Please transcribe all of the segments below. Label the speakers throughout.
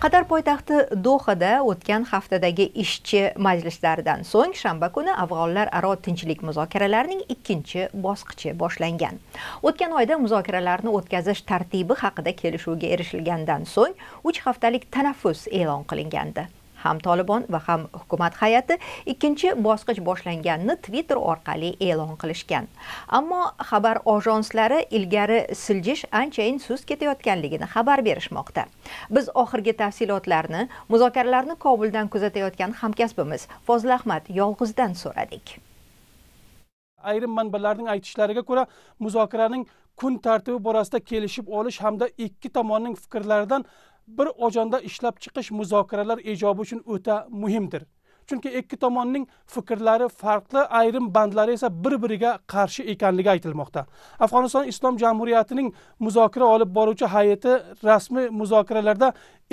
Speaker 1: qatar poytaxti dohada o'tgan haftadagi ishchi majlislaridan so'ng shanba kuni afg'onlararo tinchlik muzokaralarining ikkinchi bosqichi boshlangan o'tgan oyda muzokaralarni o'tkazish tartibi haqida kelishuvga erishilgandan so'ng uch haftalik tanaffus e'lon qilingandi ham Taliban va ham hukumat hay'ati ikkinchi bosqich boshlanganini twitter orqali e'lon qilishgan ammo xabar ajonslari ilgari siljish anchayin sus ketayotganligini xabar berishmoqda biz oxirgi tafsilotlarni muzokaralarni kobuldan kuzatayotgan hamkasbimiz fozil ahmad yolg'izdan so'radik
Speaker 2: ayrim manbalarning aytishlariga ko'ra muzokaraning kun tartibi borasida kelishib olish hamda ikki tomonning fikrlaridan bir ojonda ishlab chiqish muzokaralar ijobi uchun o'ta muhimdir chunki ikki tomonning fikrlari farqli ayrim bandlari esa bir biriga qarshi ekanligi aytilmoqda afg'oniston islom jamhuriyatining muzokara olib boruvchi hay'ati rasmiy muzokaralarda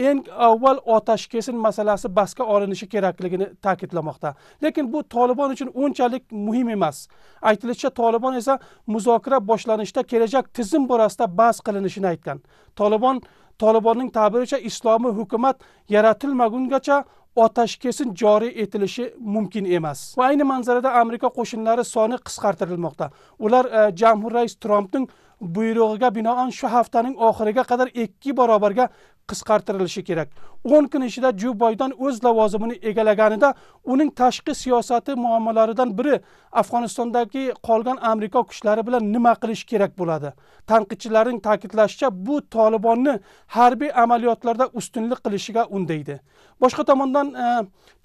Speaker 2: eng avval otashkesin masalasi basga olinishi kerakligini ta'kidlamoqda lekin bu tolibon uchun unchalik muhim emas aytilishicha tolibon esa muzokara boshlanishda kelajak tizim borasida bas qilinishini aytgan tolibon tolibonning ta'biricha islomiy hukumat yaratilmagungacha otash kesin joriy etilishi mumkin emas va ayni manzarada amerika qo'shinlari soni qisqartirilmoqda ular e, jamhur rais trampning buyrug'iga binoan shu haftaning oxiriga qadar ikki barobarga qisqartirilishi kerak o'n kun ichida jo baydan o'z lavozimini egallaganida uning tashqi siyosati muammolaridan biri afg'onistondagi qolgan amerika kuchlari bilan nima qilish kerak bo'ladi tanqidchilarning ta'kidlashicha bu tolibonni harbiy amaliyotlarda ustunlik qilishiga undaydi boshqa tomondan e,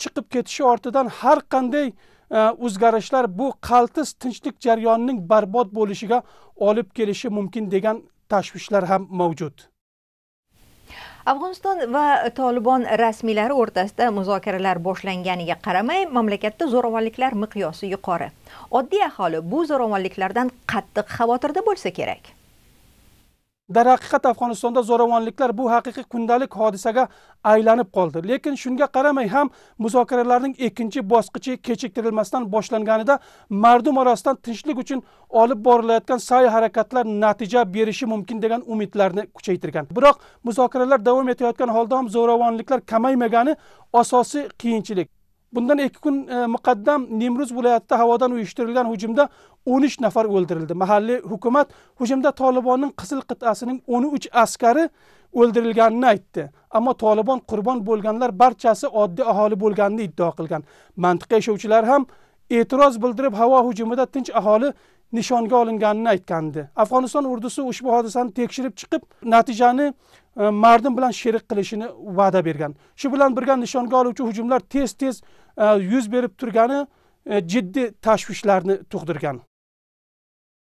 Speaker 2: chiqib ketishi ortidan har qanday o'zgarishlar bu qaltis tinchlik jarayonining barbod bo'lishiga olib kelishi mumkin degan tashvishlar ham mavjud
Speaker 1: afg'oniston va tolibon rasmiylari o'rtasida muzokaralar boshlanganiga qaramay mamlakatda zo'ravonliklar miqyosi yuqori oddiy aholi bu zo'ravonliklardan qattiq xavotirda bo'lsa kerak
Speaker 2: darhaqiqat afg'onistonda zo'ravonliklar bu haqiqiy kundalik hodisaga aylanib qoldi lekin shunga qaramay ham muzokaralarning ikkinchi bosqichi kechiktirilmasdan boshlanganida mardum orasidan tinchlik uchun olib borilayotgan sa'y harakatlar natija berishi mumkin degan umidlarni kuchaytirgan biroq muzokaralar davom etayotgan holda ham zo'ravonliklar kamaymagani asosiy qiyinchilik Bundan 2 kun e, muqaddam Nemruz viloyatida havodan uyushtirilgan hujumda 13 nafar o'ldirildi. Mahalliy hukumat hujumda Tolibonning Qizil qit'asining 13 askari o'ldirilganini aytdi. Ammo Tolibon qurbon bo'lganlar barchasi oddiy aholi bo'lganini iddao qilgan. Mantiqa yashovchilar ham e'tiroz bildirib havo hujumida tinch aholi nishonga olinganini aytgandi afg'oniston urdusi ushbu hodisani tekshirib chiqib natijani mardim bilan sherik qilishini va'da bergan shu bilan birga nishonga oluvchi hujumlar tez tez yuz berib turgani e, jiddiy tashvishlarni tug'dirgan